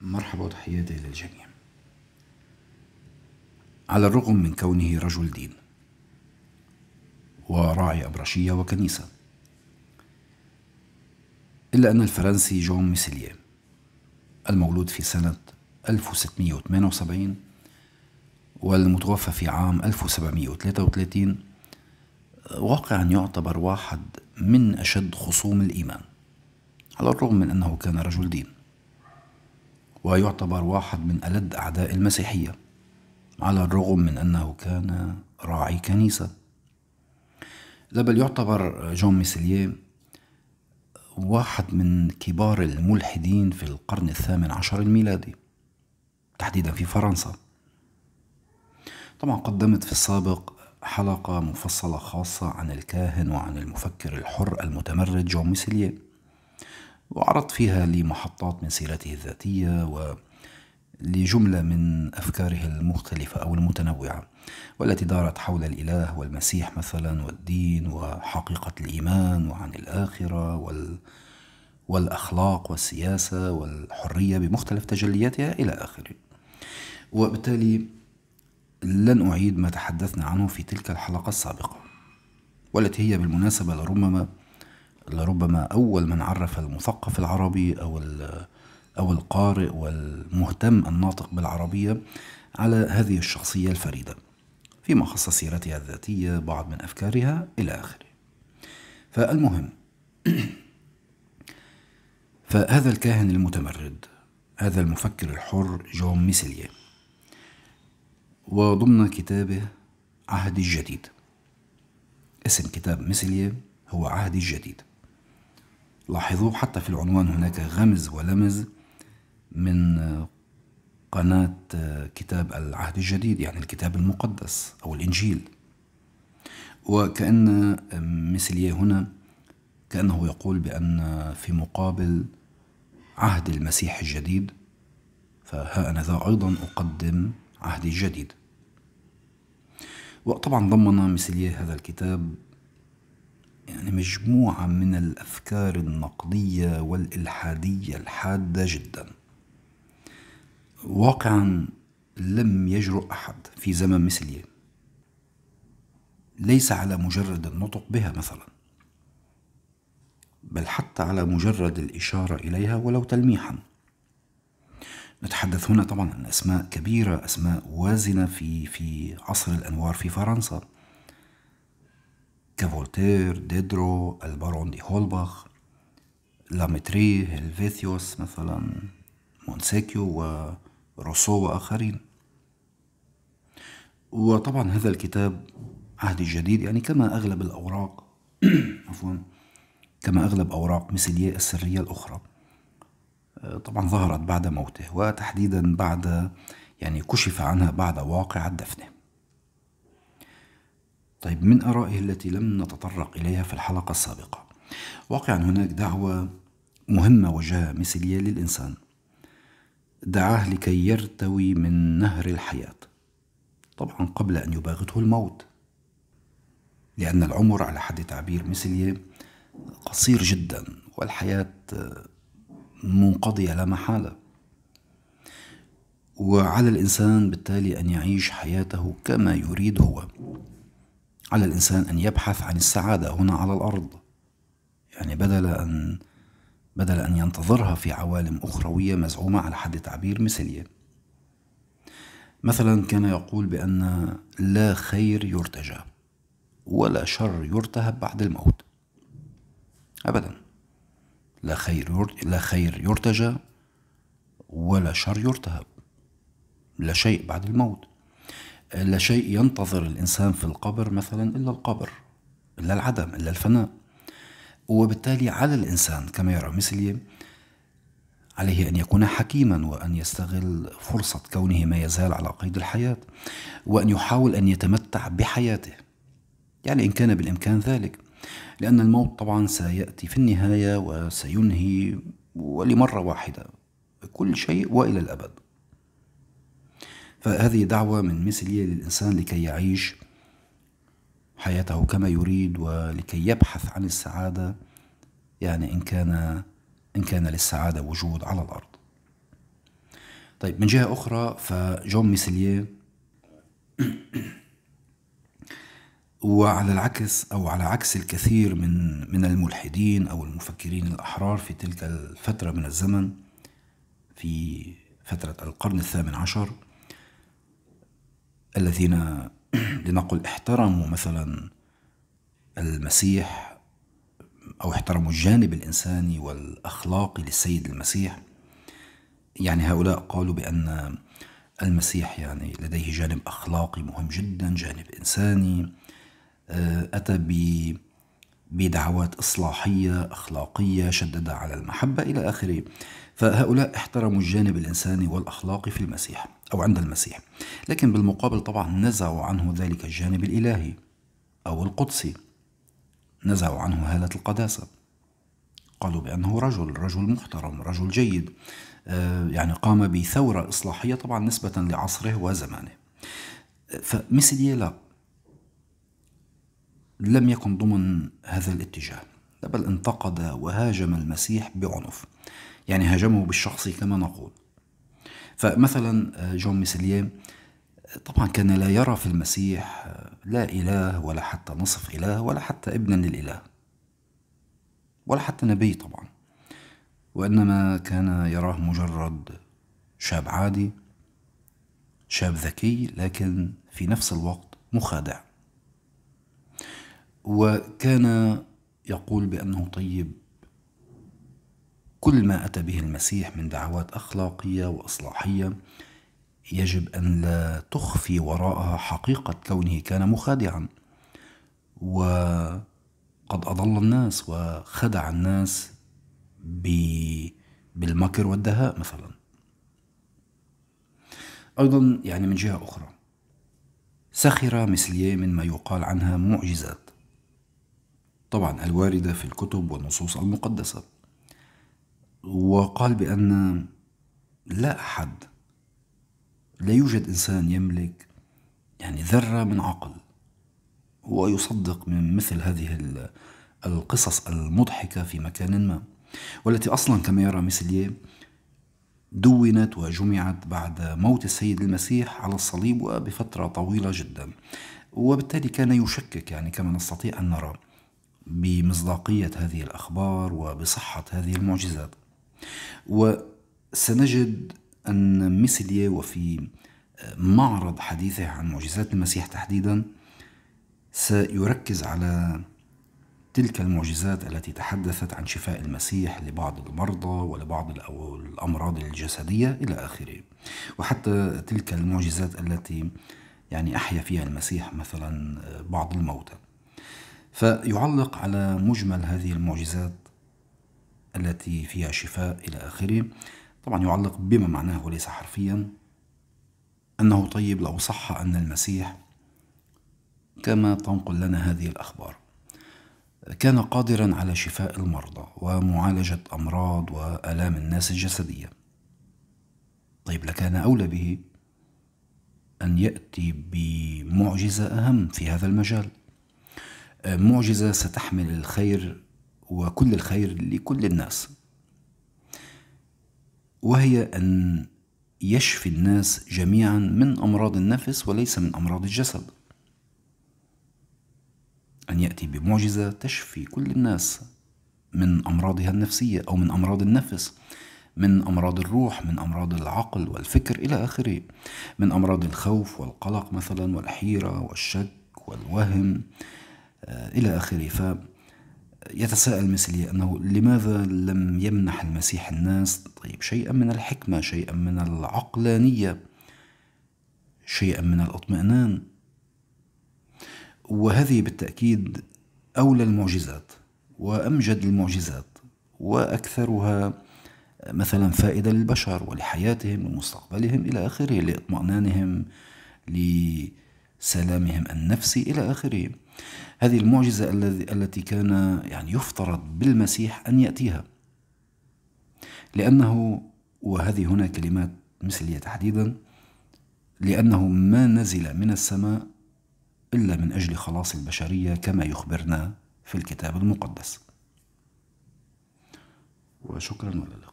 مرحبا وتحياتي للجميع على الرغم من كونه رجل دين وراعي أبرشية وكنيسة إلا أن الفرنسي جون ميسيليه المولود في سنة 1678 والمتوفى في عام 1733 واقعا يعتبر واحد من أشد خصوم الإيمان على الرغم من أنه كان رجل دين ويعتبر واحد من ألد أعداء المسيحية على الرغم من أنه كان راعي كنيسة لا بل يعتبر جون ميسيليه واحد من كبار الملحدين في القرن الثامن عشر الميلادي تحديدا في فرنسا طبعا قدمت في السابق حلقة مفصلة خاصة عن الكاهن وعن المفكر الحر المتمرد جون ميسيليه وعرضت فيها لمحطات من سيرته الذاتية و لجملة من أفكاره المختلفة أو المتنوعة والتي دارت حول الإله والمسيح مثلا والدين وحقيقة الإيمان وعن الآخرة وال والأخلاق والسياسة والحرية بمختلف تجلياتها إلى آخره وبالتالي لن أعيد ما تحدثنا عنه في تلك الحلقة السابقة والتي هي بالمناسبة لربما لربما أول من عرف المثقف العربي أو أو القارئ والمهتم الناطق بالعربية على هذه الشخصية الفريدة فيما خص سيرتها الذاتية بعض من أفكارها إلى آخره فالمهم فهذا الكاهن المتمرد هذا المفكر الحر جون ميسيليه وضمن كتابه عهد الجديد اسم كتاب ميسيليه هو عهد الجديد لاحظوا حتى في العنوان هناك غمز ولمز من قناة كتاب العهد الجديد يعني الكتاب المقدس أو الإنجيل وكأن مثلية هنا كأنه يقول بأن في مقابل عهد المسيح الجديد فها أنا ذا أيضا أقدم عهدي الجديد وطبعا ضمن مثلية هذا الكتاب يعني مجموعة من الأفكار النقدية والإلحادية الحادة جدا واقعا لم يجرؤ أحد في زمن مثلي ليس على مجرد النطق بها مثلا بل حتى على مجرد الإشارة إليها ولو تلميحا نتحدث هنا طبعا عن أسماء كبيرة أسماء وازنة في في عصر الأنوار في فرنسا كفولتير ديدرو البارون دي هولباخ لامتري هلفيثيوس مثلا مونسيكيو وروسو وآخرين وطبعا هذا الكتاب عهد الجديد يعني كما أغلب الأوراق عفوا كما أغلب أوراق مسيلية السرية الأخرى طبعا ظهرت بعد موته وتحديدا بعد يعني كشف عنها بعد واقع دفنه طيب من آرائه التي لم نتطرق إليها في الحلقة السابقة واقعا هناك دعوة مهمة وجهة مثلية للإنسان دعاه لكي يرتوي من نهر الحياة طبعا قبل أن يباغته الموت لأن العمر على حد تعبير مثلية قصير جدا والحياة منقضية لا محالة وعلى الإنسان بالتالي أن يعيش حياته كما يريد هو على الإنسان أن يبحث عن السعادة هنا على الأرض يعني بدل أن بدل أن ينتظرها في عوالم أخروية مزعومة على حد تعبير مثلية مثلا كان يقول بأن لا خير يرتجى ولا شر يرتهب بعد الموت أبدا لا خير لا خير يرتجى ولا شر يرتهب لا شيء بعد الموت لا شيء ينتظر الإنسان في القبر مثلا إلا القبر إلا العدم إلا الفناء وبالتالي على الإنسان كما يرى مثلي عليه أن يكون حكيما وأن يستغل فرصة كونه ما يزال على قيد الحياة وأن يحاول أن يتمتع بحياته يعني إن كان بالإمكان ذلك لأن الموت طبعا سيأتي في النهاية وسينهي ولمرة واحدة كل شيء وإلى الأبد فهذه دعوة من مثلية للإنسان لكي يعيش حياته كما يريد ولكي يبحث عن السعادة يعني إن كان إن كان للسعادة وجود على الأرض طيب من جهة أخرى فجون ميسيليه وعلى العكس أو على عكس الكثير من من الملحدين أو المفكرين الأحرار في تلك الفترة من الزمن في فترة القرن الثامن عشر الذين لنقل احترموا مثلا المسيح أو احترموا الجانب الإنساني والأخلاقي للسيد المسيح يعني هؤلاء قالوا بأن المسيح يعني لديه جانب أخلاقي مهم جدا جانب إنساني أه، أتى ب بدعوات إصلاحية أخلاقية شدد على المحبة إلى آخره فهؤلاء احترموا الجانب الإنساني والأخلاقي في المسيح أو عند المسيح لكن بالمقابل طبعا نزعوا عنه ذلك الجانب الإلهي أو القدسي نزعوا عنه هالة القداسة قالوا بأنه رجل رجل محترم رجل جيد آه، يعني قام بثورة إصلاحية طبعا نسبة لعصره وزمانه فميسيديه لا لم يكن ضمن هذا الاتجاه بل انتقد وهاجم المسيح بعنف يعني هاجمه بالشخصي كما نقول فمثلا آه، جون ميسليم آه، طبعا كان لا يرى في المسيح آه، لا إله ولا حتى نصف إله ولا حتى ابنا للإله ولا حتى نبي طبعا وإنما كان يراه مجرد شاب عادي شاب ذكي لكن في نفس الوقت مخادع وكان يقول بأنه طيب كل ما أتى به المسيح من دعوات أخلاقية وإصلاحية يجب أن لا تخفي وراءها حقيقة كونه كان مخادعا وقد أضل الناس وخدع الناس بالمكر والدهاء مثلا أيضا يعني من جهة أخرى سخر من مما يقال عنها معجزات طبعا الواردة في الكتب والنصوص المقدسة وقال بأن لا أحد لا يوجد إنسان يملك يعني ذرة من عقل ويصدق من مثل هذه القصص المضحكة في مكان ما والتي أصلا كما يرى ميسليه دونت وجمعت بعد موت السيد المسيح على الصليب وبفترة طويلة جدا وبالتالي كان يشكك يعني كما نستطيع أن نرى بمصداقية هذه الأخبار وبصحة هذه المعجزات وسنجد أن ميسيليا وفي معرض حديثه عن معجزات المسيح تحديدا سيركز على تلك المعجزات التي تحدثت عن شفاء المسيح لبعض المرضى ولبعض الأمراض الجسدية إلى آخره وحتى تلك المعجزات التي يعني أحيا فيها المسيح مثلا آه، بعض الموتى فيعلق على مجمل هذه المعجزات التي فيها شفاء إلى آخره طبعا يعلق بما معناه وليس حرفيا أنه طيب لو صح أن المسيح كما تنقل لنا هذه الأخبار كان قادرا على شفاء المرضى ومعالجة أمراض وآلام الناس الجسدية طيب لكان أولى به أن يأتي بمعجزة أهم في هذا المجال معجزة ستحمل الخير وكل الخير لكل الناس وهي أن يشفي الناس جميعا من أمراض النفس وليس من أمراض الجسد أن يأتي بمعجزة تشفي كل الناس من أمراضها النفسية أو من أمراض النفس من أمراض الروح من أمراض العقل والفكر إلى آخره من أمراض الخوف والقلق مثلا والحيرة والشك والوهم آه، إلى آخره ف يتساءل مثلي أنه لماذا لم يمنح المسيح الناس طيب شيئا من الحكمة شيئا من العقلانية شيئا من الاطمئنان وهذه بالتأكيد أولى المعجزات وأمجد المعجزات وأكثرها مثلا فائدة للبشر ولحياتهم ومستقبلهم إلى آخره لإطمئنانهم لسلامهم النفسي إلى آخره هذه المعجزة التي كان يعني يفترض بالمسيح أن يأتيها لأنه وهذه هنا كلمات مثلية تحديدا لأنه ما نزل من السماء إلا من أجل خلاص البشرية كما يخبرنا في الكتاب المقدس وشكرا ولله